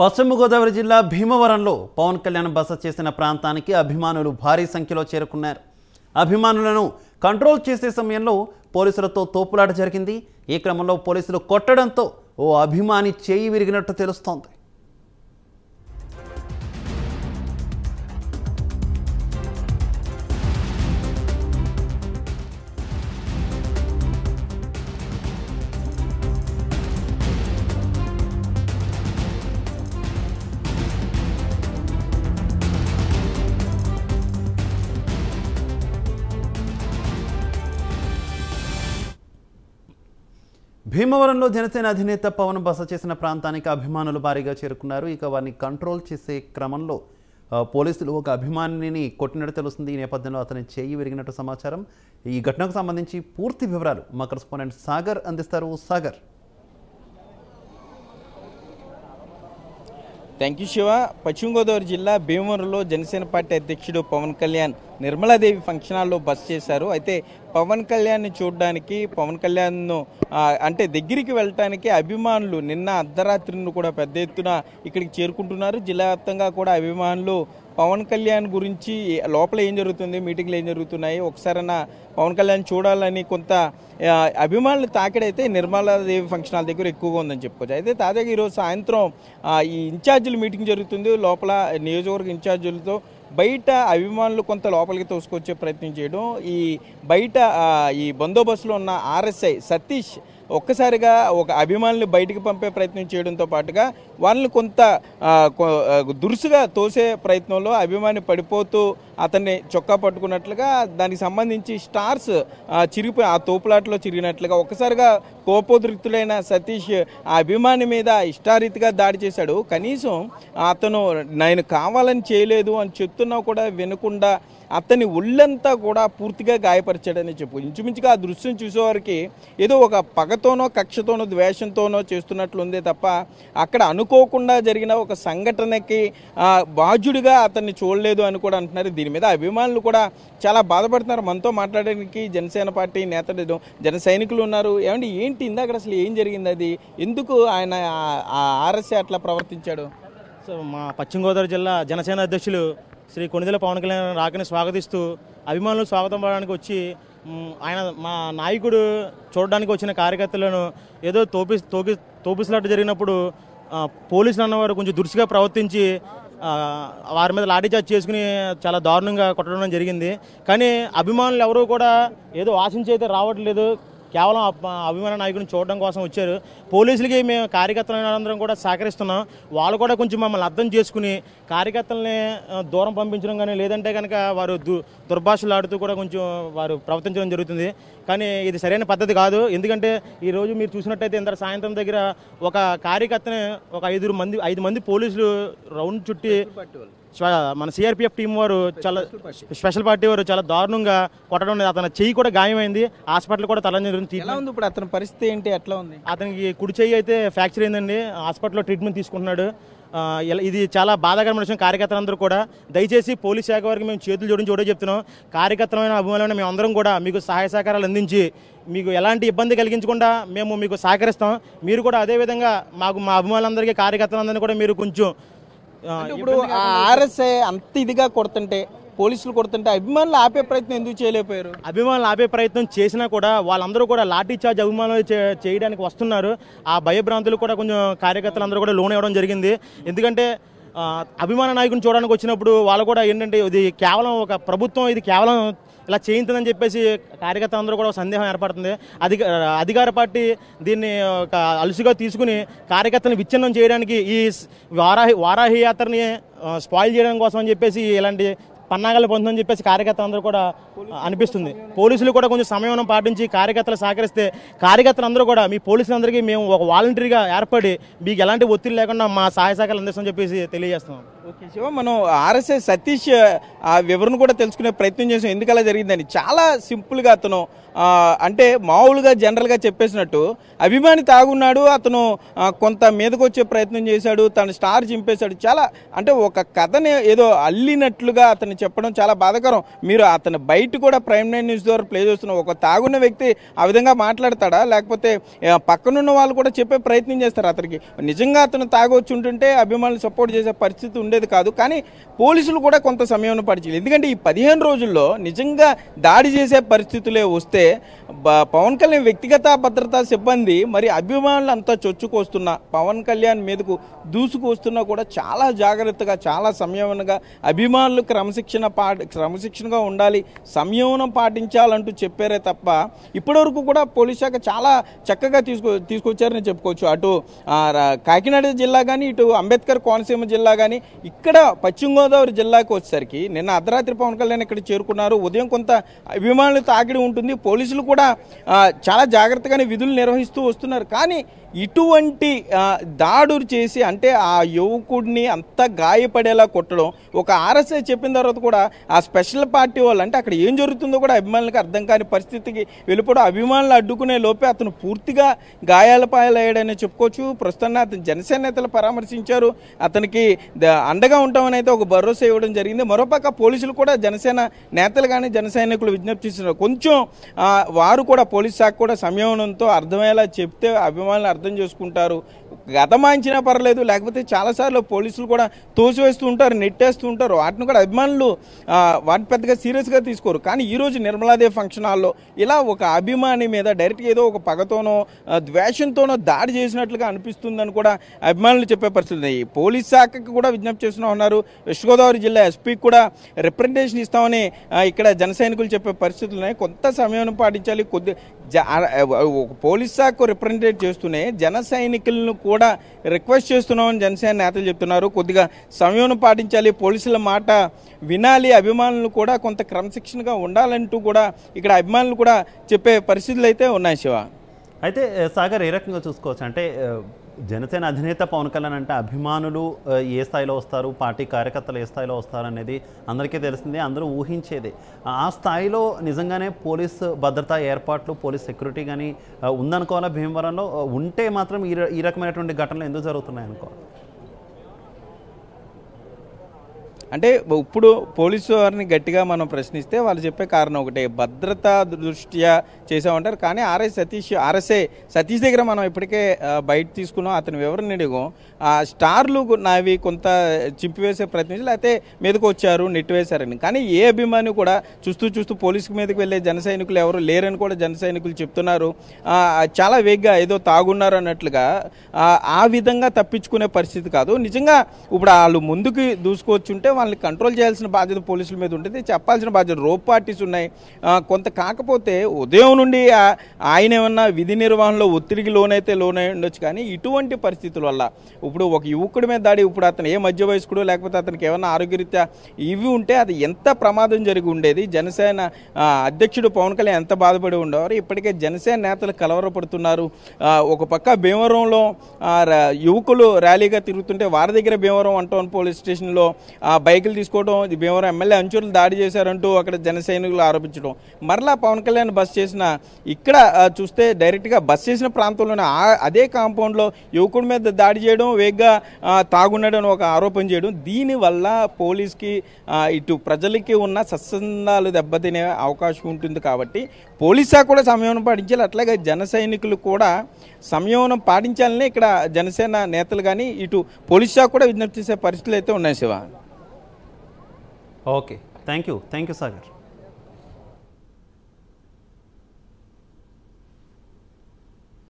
పశ్చిమ గోదావరి జిల్లా భీమవరంలో పవన్ కళ్యాణ్ బస చేసిన ప్రాంతానికి అభిమానులు భారీ సంఖ్యలో చేరుకున్నారు అభిమానులను కంట్రోల్ చేసే సమయంలో పోలీసులతో తోపులాట జరిగింది ఈ క్రమంలో పోలీసులు కొట్టడంతో ఓ అభిమాని చేయి విరిగినట్టు తెలుస్తోంది భీమవరంలో జనసేన అధినేత పవన్ బస చేసిన ప్రాంతానికి అభిమానులు భారీగా చేరుకున్నారు ఇక వారిని కంట్రోల్ చేసే క్రమంలో పోలీసులు ఒక అభిమానిని కొట్టినట్టు తెలుస్తుంది ఈ నేపథ్యంలో అతని చేయి విరిగినట్టు సమాచారం ఈ ఘటనకు సంబంధించి పూర్తి వివరాలు మా కరస్పాండెంట్ సాగర్ అందిస్తారు సాగర్ థ్యాంక్ యూ శివ పశ్చిమ గోదావరి జిల్లా భీమవరంలో జనసేన పార్టీ అధ్యక్షుడు పవన్ కళ్యాణ్ నిర్మలాదేవి ఫంక్షన్ హాల్లో బస్ చేశారు అయితే పవన్ కళ్యాణ్ని చూడడానికి పవన్ కళ్యాణ్ను అంటే దగ్గరికి వెళ్ళటానికి అభిమానులు నిన్న అర్ధరాత్రిని కూడా పెద్ద ఎత్తున ఇక్కడికి చేరుకుంటున్నారు జిల్లా వ్యాప్తంగా కూడా అభిమానులు పవన్ కళ్యాణ్ గురించి లోపల ఏం జరుగుతుంది మీటింగ్లు ఏం జరుగుతున్నాయి ఒకసారన్న పవన్ కళ్యాణ్ చూడాలని కొంత అభిమానులు తాకిడైతే నిర్మలాదేవి ఫంక్షన్ హాల్ దగ్గర ఎక్కువగా ఉందని చెప్పుకోవచ్చు అయితే తాజాగా ఈరోజు సాయంత్రం ఈ ఇన్ఛార్జీల మీటింగ్ జరుగుతుంది లోపల నియోజకవర్గ ఇన్ఛార్జీలతో బయట అభిమానులు కొంత లోపలికి తోసుకొచ్చే ప్రయత్నం చేయడం ఈ బయట ఈ బందోబస్తులో ఉన్న ఆర్ఎస్ఐ సతీష్ ఒక్కసారిగా ఒక అభిమానులు బయటికి పంపే ప్రయత్నం చేయడంతో పాటుగా వాళ్ళని కొంత దురుసుగా తోసే ప్రయత్నంలో అభిమాని పడిపోతూ అతన్ని చొక్కా పట్టుకున్నట్లుగా దానికి సంబంధించి స్టార్స్ చిరిగిపోయి ఆ తోపులాటలో చిరిగినట్లుగా ఒక్కసారిగా కోపోదృక్తులైన సతీష్ ఆ అభిమాని మీద ఇష్టారీతిగా దాడి చేశాడు కనీసం అతను నేను కావాలని చేయలేదు అని చెప్తున్నా కూడా వినకుండా అతని ఒళ్ళంతా కూడా పూర్తిగా గాయపరిచాడని చెప్పు ఇంచుమించుగా ఆ దృశ్యం చూసేవారికి ఏదో ఒక పగ పగతోనో కక్షతోనో ద్వేషంతోనో చేస్తున్నట్లుందే తప్ప అక్కడ అనుకోకుండా జరిగిన ఒక సంఘటనకి బాధ్యుడిగా అతన్ని చూడలేదు అని కూడా అంటున్నారు దీని మీద అభిమానులు కూడా చాలా బాధపడుతున్నారు మనతో మాట్లాడడానికి జనసేన పార్టీ నేతలు జన సైనికులు ఉన్నారు ఏమంటే ఏంటి ఇందాక అసలు ఏం జరిగింది అది ఎందుకు ఆయన ఆర్ఎస్ఏ అట్లా ప్రవర్తించాడు సో మా పశ్చిమ గోదావరి జిల్లా జనసేన అధ్యక్షులు శ్రీ కొనిదెల పవన్ కళ్యాణ్ రాకని స్వాగతిస్తూ అభిమానులు స్వాగతం పడడానికి వచ్చి ఆయన మా నాయకుడు చూడడానికి వచ్చిన కార్యకర్తలను ఏదో తోపి తోపి తోపిసలాట జరిగినప్పుడు పోలీసులు అన్నవారు కొంచెం దృష్టిగా ప్రవర్తించి వారి మీద లాఠీచార్జ్ చేసుకుని చాలా దారుణంగా కొట్టడం జరిగింది కానీ అభిమానులు ఎవరూ కూడా ఏదో ఆశించి అయితే రావట్లేదు కేవలం అభిమాన నాయకుడిని చూడడం కోసం వచ్చారు పోలీసులకి మేము కార్యకర్తలందరం కూడా సహకరిస్తున్నాం వాళ్ళు కూడా కొంచెం మమ్మల్ని అర్థం చేసుకుని కార్యకర్తలని దూరం పంపించడం కానీ లేదంటే కనుక వారు దుర్భాషలు ఆడుతూ కూడా కొంచెం వారు ప్రవర్తించడం జరుగుతుంది కానీ ఇది సరైన పద్ధతి కాదు ఎందుకంటే ఈరోజు మీరు చూసినట్టయితే ఇంత సాయంత్రం దగ్గర ఒక కార్యకర్తని ఒక ఐదుగురు మంది ఐదు మంది పోలీసులు రౌండ్ చుట్టి మన సిఆర్పిఎఫ్ టీం వారు చాలా స్పెషల్ పార్టీ వారు చాలా దారుణంగా కొట్టడం అతని చెయ్యి కూడా గాయమైంది హాస్పిటల్ కూడా తలని ఉంది ఇప్పుడు అతని పరిస్థితి ఏంటి ఎట్లా ఉంది అతనికి కుడి చెయ్యి అయితే ఫ్రాక్చర్ అయిందండి హాస్పిటల్లో ట్రీట్మెంట్ తీసుకుంటున్నాడు ఇది చాలా బాధాకరమైన విషయం కార్యకర్తలందరూ కూడా దయచేసి పోలీస్ శాఖ వారికి మేము చేతులు జోడించి కూడా చెప్తున్నాం కార్యకర్తలమైన అభిమానులైన మేము అందరం కూడా మీకు సహాయ సహకారాలు అందించి మీకు ఎలాంటి ఇబ్బంది కలిగించకుండా మేము మీకు సహకరిస్తాం మీరు కూడా అదేవిధంగా మాకు మా అభిమానులందరికీ కార్యకర్తలందరినీ కూడా మీరు కొంచెం ఇప్పుడు ఆర్ఎస్ఏ అంత ఇదిగా కొడుతుంటే పోలీసులు కొడుతుంటే అభిమానులు ఆపే ప్రయత్నం ఎందుకు చేయలేకపోయారు అభిమానులు ఆపే ప్రయత్నం చేసినా కూడా వాళ్ళందరూ కూడా లాఠీ చార్జ్ అభిమానులు చేయడానికి వస్తున్నారు ఆ భయభ్రాంతులు కూడా కొంచెం కార్యకర్తలు అందరూ కూడా లోన్ ఇవ్వడం జరిగింది ఎందుకంటే అభిమాన నాయకుని చూడడానికి వచ్చినప్పుడు వాళ్ళు కూడా ఏంటంటే ఇది కేవలం ఒక ప్రభుత్వం ఇది కేవలం ఇలా చేయించదని చెప్పేసి కార్యకర్త అందరూ కూడా సందేహం ఏర్పడుతుంది అధిక అధికార పార్టీ దీన్ని ఒక అలుసుగా తీసుకుని కార్యకర్తలను విచ్ఛిన్నం చేయడానికి ఈ వారాహి వారాహి యాత్రని స్పాయిల్ చేయడం కోసం అని చెప్పేసి ఇలాంటి పన్నాగాలు పొందుతుందని చెప్పేసి కార్యకర్తలందరూ కూడా అనిపిస్తుంది పోలీసులు కూడా కొంచెం సమయం పాటించి కార్యకర్తలు సహకరిస్తే కార్యకర్తలందరూ కూడా మీ పోలీసులందరికీ మేము ఒక వాలంటరీగా ఏర్పడి మీకు ఎలాంటి ఒత్తిడి లేకుండా మా సహాయ సహకారాలు అందిస్తామని చెప్పేసి తెలియజేస్తున్నాం ఓకే శివ మనం ఆర్ఎస్ఎస్ సతీష్ ఆ వివరణ కూడా తెలుసుకునే ప్రయత్నం చేసాం ఎందుకలా జరిగిందని చాలా సింపుల్గా అతను అంటే మామూలుగా జనరల్గా చెప్పేసినట్టు అభిమాని తాగున్నాడు అతను కొంత మీదకు వచ్చే ప్రయత్నం చేశాడు తన స్టార్ చింపేశాడు చాలా అంటే ఒక కథని ఏదో అల్లినట్లుగా అతను చెప్పడం చాలా బాధాకరం మీరు అతను బయట కూడా ప్రైమ్ నైన్ న్యూస్ ద్వారా ప్లే చేస్తున్న ఒక తాగున్న వ్యక్తి ఆ విధంగా మాట్లాడతాడా లేకపోతే పక్కనున్న వాళ్ళు కూడా చెప్పే ప్రయత్నం చేస్తారు అతనికి నిజంగా అతను తాగొచ్చుంటుంటే అభిమానులు సపోర్ట్ చేసే పరిస్థితి ఉండే ఉండేది కాదు కానీ పోలీసులు కూడా కొంత సమయం పరిచయం ఎందుకంటే ఈ పదిహేను రోజుల్లో నిజంగా దాడి చేసే పరిస్థితులే వస్తే పవన్ కళ్యాణ్ వ్యక్తిగత భద్రతా సిబ్బంది మరి అభిమానులు అంతా చొచ్చుకొస్తున్న పవన్ కళ్యాణ్ మీదకు దూసుకొస్తున్నా కూడా చాలా జాగ్రత్తగా చాలా సంయమనగా అభిమానులు క్రమశిక్షణ పా క్రమశిక్షణగా ఉండాలి సంయమనం పాటించాలంటూ చెప్పారే తప్ప ఇప్పటివరకు కూడా పోలీస్ శాఖ చాలా చక్కగా తీసుకొ తీసుకొచ్చారని చెప్పుకోవచ్చు అటు కాకినాడ జిల్లా కానీ ఇటు అంబేద్కర్ కోనసీమ జిల్లా కానీ ఇక్కడ పశ్చిమ గోదావరి జిల్లాకు వచ్చేసరికి నిన్న అర్ధరాత్రి పవన్ కళ్యాణ్ ఇక్కడ చేరుకున్నారు ఉదయం కొంత అభిమానులు తాకిడి ఉంటుంది పోలీసులు కూడా చాలా జాగ్రత్తగానే విధులు నిర్వహిస్తూ వస్తున్నారు కానీ ఇటువంటి దాడులు చేసి అంటే ఆ యువకుడిని అంత గాయపడేలా కొట్టడం ఒక ఆర్ఎస్ఐ చెప్పిన తర్వాత కూడా ఆ స్పెషల్ పార్టీ వాళ్ళు అంటే అక్కడ ఏం జరుగుతుందో కూడా అభిమానులకు అర్థం కాని పరిస్థితికి వెళ్ళిపోవడం అభిమానులు అడ్డుకునే లోపే అతను పూర్తిగా గాయాల పాయలయ్యాడని చెప్పుకోవచ్చు ప్రస్తుతాన్ని అతను జనసేన నేతలు పరామర్శించారు అతనికి అండగా ఉంటామని అయితే ఒక భరోసా ఇవ్వడం జరిగింది మరోపక్క పోలీసులు కూడా జనసేన నేతలు కానీ జనసైనికులు విజ్ఞప్తి చేస్తున్నారు కొంచెం వారు కూడా పోలీస్ శాఖ కూడా సంయమనంతో అర్థమయ్యేలా చెప్తే అభిమానులు అర్థం చేసుకుంటారు గతమాయించినా పర్లేదు లేకపోతే చాలాసార్లు పోలీసులు కూడా తోసివేస్తూ ఉంటారు నెట్టేస్తూ ఉంటారు వాటిని కూడా అభిమానులు వాటిని పెద్దగా సీరియస్గా తీసుకోరు కానీ ఈరోజు నిర్మలాదేవి ఫంక్షన్ హాల్లో ఇలా ఒక అభిమాని మీద డైరెక్ట్గా ఏదో ఒక పగతోనో ద్వేషంతోనో దాడి చేసినట్లుగా అనిపిస్తుందని కూడా అభిమానులు చెప్పే పరిస్థితి ఈ పోలీస్ శాఖకి కూడా విజ్ఞప్తి చేస్తూ ఉన్నారు వెస్ట్ గోదావరి జిల్లా ఎస్పీకి కూడా రిప్రజెంటేషన్ ఇస్తామని ఇక్కడ జన సైనికులు చెప్పే పరిస్థితులు ఉన్నాయి కొంత సమయం పాటించాలి కొద్ది పోలీస్ శాఖ రిప్రజెంటేట్ చేస్తూనే జన సైనికులను కూడా రిక్వెస్ట్ చేస్తున్నామని జనసేన నేతలు చెప్తున్నారు కొద్దిగా సమయం పాటించాలి పోలీసుల మాట వినాలి అభిమానులు కూడా కొంత క్రమశిక్షణగా ఉండాలంటూ కూడా ఇక్కడ అభిమానులు కూడా చెప్పే పరిస్థితులు అయితే ఉన్నాయి శివ అయితే సాగర్ ఏ రకంగా చూసుకోవచ్చు అంటే జనసేన అధినేత పవన్ కళ్యాణ్ అంటే అభిమానులు ఏ స్థాయిలో వస్తారు పార్టీ కార్యకర్తలు ఏ స్థాయిలో వస్తారు అనేది అందరికీ తెలిసిందే అందరూ ఊహించేది ఆ స్థాయిలో నిజంగానే పోలీస్ భద్రతా ఏర్పాట్లు పోలీస్ సెక్యూరిటీ కానీ ఉందనుకోవాలా భీమవరంలో ఉంటే మాత్రం ఈ ఈ రకమైనటువంటి ఘటనలు ఎందుకు జరుగుతున్నాయి అనుకోవాలి అంటే ఇప్పుడు పోలీసు వారిని గట్టిగా మనం ప్రశ్నిస్తే వాళ్ళు చెప్పే కారణం ఒకటే భద్రత దృష్ట్యా చేసామంటారు కానీ ఆర్ఎస్ సతీష్ ఆర్ఎస్ఏ సతీష్ దగ్గర మనం ఇప్పటికే బయట తీసుకున్నాం అతని వివరణ అడిగాం ఆ స్టార్లు నావి కొంత చింపివేసే ప్రయత్నించి లేకపోతే మీదకు వచ్చారు నెట్టివేశారని కానీ ఏ అభిమాని కూడా చూస్తూ చూస్తూ పోలీసుకి మీదకి వెళ్ళే జన సైనికులు ఎవరు లేరని కూడా జన సైనికులు చెప్తున్నారు చాలా వేగ్గా ఏదో తాగున్నారు అన్నట్లుగా ఆ విధంగా తప్పించుకునే పరిస్థితి కాదు నిజంగా ఇప్పుడు వాళ్ళు ముందుకు దూసుకొచ్చుంటే వాళ్ళని కంట్రోల్ చేయాల్సిన బాధ్యత పోలీసుల మీద ఉంటుంది చెప్పాల్సిన బాధ్యత రోప్ పార్టీస్ ఉన్నాయి కొంత కాకపోతే ఉదయం నుండి ఆయన ఏమన్నా విధి నిర్వహణలో ఒత్తిడికి లోనైతే లోనై ఉండొచ్చు కానీ ఇటువంటి పరిస్థితుల వల్ల ఇప్పుడు ఒక యువకుడి మీద దాడి ఇప్పుడు అతను ఏ మధ్య వయస్కుడు లేకపోతే అతనికి ఏమన్నా ఆరోగ్యరీత్యా ఇవి ఉంటే అది ఎంత ప్రమాదం జరిగి ఉండేది జనసేన అధ్యక్షుడు పవన్ కళ్యాణ్ ఎంత బాధపడి ఉండేవారు ఇప్పటికే జనసేన నేతలు కలవరపడుతున్నారు ఒక పక్క భీమవరంలో యువకులు ర్యాలీగా తిరుగుతుంటే వారి దగ్గర భీమవరం అంటోన్ పోలీస్ స్టేషన్లో బైకులు తీసుకోవడం ఇది భీమవరం ఎమ్మెల్యే అంచులు దాడి చేశారంటూ అక్కడ జన సైనికులు ఆరోపించడం మరలా పవన్ కళ్యాణ్ బస్ చేసిన ఇక్కడ చూస్తే డైరెక్ట్గా బస్ చేసిన ప్రాంతంలోనే అదే కాంపౌండ్లో యువకుడి మీద దాడి చేయడం వేగ్గా తాగున్నాడని ఒక ఆరోపణ చేయడం దీనివల్ల పోలీస్కి ఇటు ప్రజలకి ఉన్న సత్సందాలు దెబ్బతినే అవకాశం ఉంటుంది కాబట్టి పోలీసా కూడా సమయం పాటించాలి అట్లాగే జన సైనికులు కూడా సంయమనం పాటించాలని ఇక్కడ జనసేన నేతలు కానీ ఇటు శాఖ కూడా విజ్ఞప్తి చేసే పరిస్థితులు అయితే ఉన్నాయి Shiva Okay. Thank you. Thank you, Sagar.